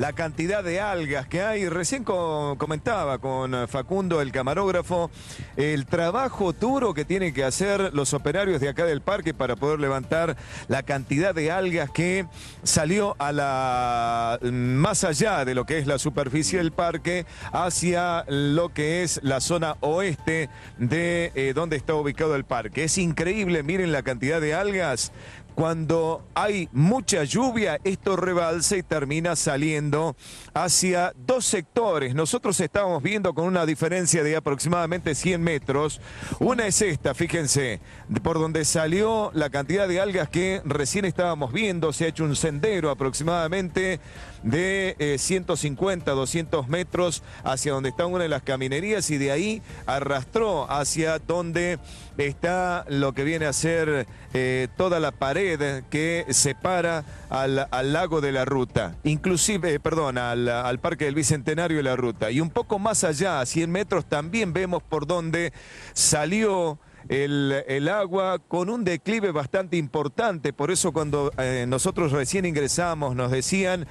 la cantidad de algas que hay. Recién comentaba con Facundo, el camarógrafo, el trabajo duro que tienen que hacer los operarios de acá del parque para poder levantar la cantidad de algas que salió a la más allá de lo que es la superficie del parque hacia lo que es la zona oeste de eh, donde está ubicado el parque. Es increíble, miren la cantidad de algas cuando hay mucha lluvia, esto rebalsa y termina saliendo hacia dos sectores. Nosotros estábamos viendo con una diferencia de aproximadamente 100 metros. Una es esta, fíjense, por donde salió la cantidad de algas que recién estábamos viendo. Se ha hecho un sendero aproximadamente de 150, eh, 200 metros hacia donde está una de las caminerías y de ahí arrastró hacia donde está lo que viene a ser eh, toda la pared que separa al, lago de la ruta, inclusive, eh, perdón, al, Parque del Bicentenario de la ruta. Y un poco más allá, a 100 metros, también vemos por dónde salió... El, agua con un declive bastante importante. Por eso cuando eh, nosotros recién ingresamos nos decían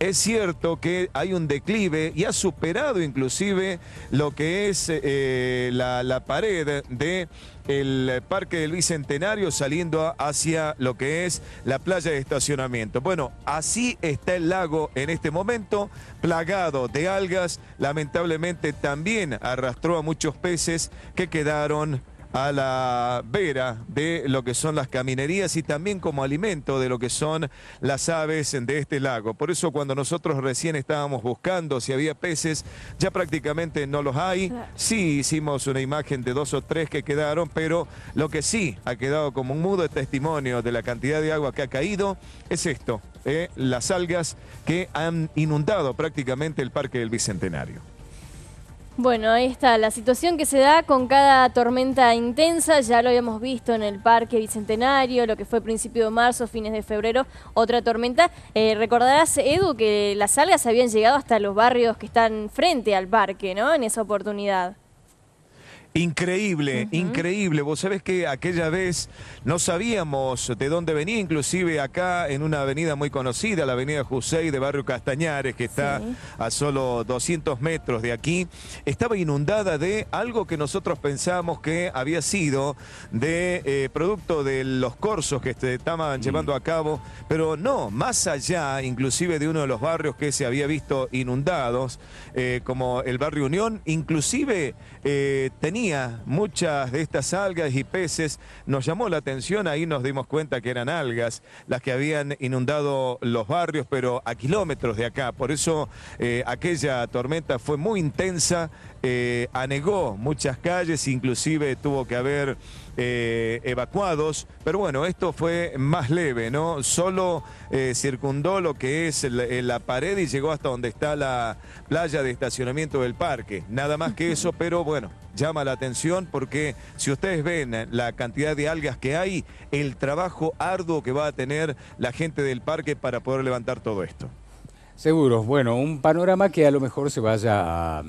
es cierto que hay un declive y ha superado inclusive lo que es eh, eh, la, la, pared de el Parque del Bicentenario saliendo hacia lo que es la playa de estacionamiento. Bueno, así está el lago en este momento, plagado de algas. Lamentablemente también arrastró a muchos peces que quedaron a la vera de lo que son las caminerías y también como alimento de lo que son las aves de este lago. Por eso cuando nosotros recién estábamos buscando si había peces, ya prácticamente no los hay. Sí hicimos una imagen de dos o tres que quedaron, pero lo que sí ha quedado como un mudo testimonio de la cantidad de agua que ha caído es esto, ¿eh? las algas que han inundado prácticamente el Parque del Bicentenario. Bueno, ahí está la situación que se da con cada tormenta intensa, ya lo habíamos visto en el Parque Bicentenario, lo que fue principio de marzo, fines de febrero, otra tormenta. Eh, recordarás, Edu, que las algas habían llegado hasta los barrios que están frente al parque, ¿no? En esa oportunidad. Increíble, increíble. Vos sabés que aquella vez no sabíamos de dónde venía, inclusive acá en una avenida muy conocida, la avenida Jusey de Barrio Castañares, que está a solo 200 metros de aquí, estaba inundada de algo que nosotros pensábamos que había sido de eh, producto de los corsos que se estaban mm. llevando a cabo, pero no, más allá inclusive de uno de los barrios que se había visto inundados, eh, como el barrio Unión, inclusive eh, tenía muchas de estas algas y peces. Nos llamó la atención, ahí nos dimos cuenta que eran algas las que habían inundado los barrios, pero a kilómetros de acá. Por eso eh, aquella tormenta fue muy intensa, eh, anegó muchas calles, inclusive tuvo que haber eh, evacuados, pero bueno, esto fue más leve, ¿no? Solo circundó lo que es la, pared y llegó hasta donde está la playa de estacionamiento del parque, nada más que eso, pero bueno, llama la atención porque si ustedes ven la cantidad de algas que hay, el trabajo arduo que va a tener la gente del parque para poder levantar todo esto. Seguro, bueno, un panorama que a lo mejor se vaya a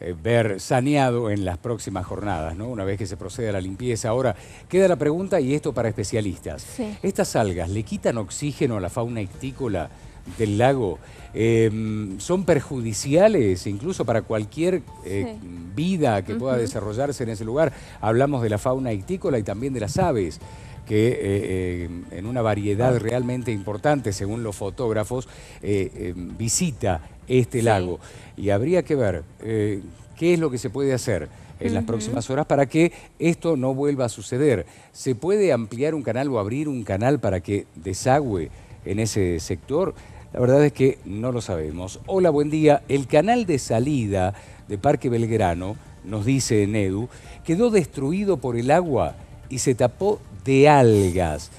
eh, ver saneado en las próximas jornadas, ¿no? Una vez que se proceda a la limpieza. Ahora, queda la pregunta, y esto para especialistas. ¿Estas algas le quitan oxígeno a la fauna ictícola? del lago em, son perjudiciales incluso para cualquier eh, vida que pueda desarrollarse en ese lugar. Hablamos de la fauna ictícola y también de las aves que eh, eh, en una variedad ah. realmente importante, según los fotógrafos, em, visita este lago. Y habría que ver qué es lo que se puede hacer en las próximas horas para que esto no vuelva a suceder. ¿Se puede ampliar un canal o abrir un canal para que desagüe en ese sector? La verdad es que no lo sabemos. Hola, buen día. El canal de salida de Parque Belgrano, nos dice en quedó destruido por el agua y se tapó de algas.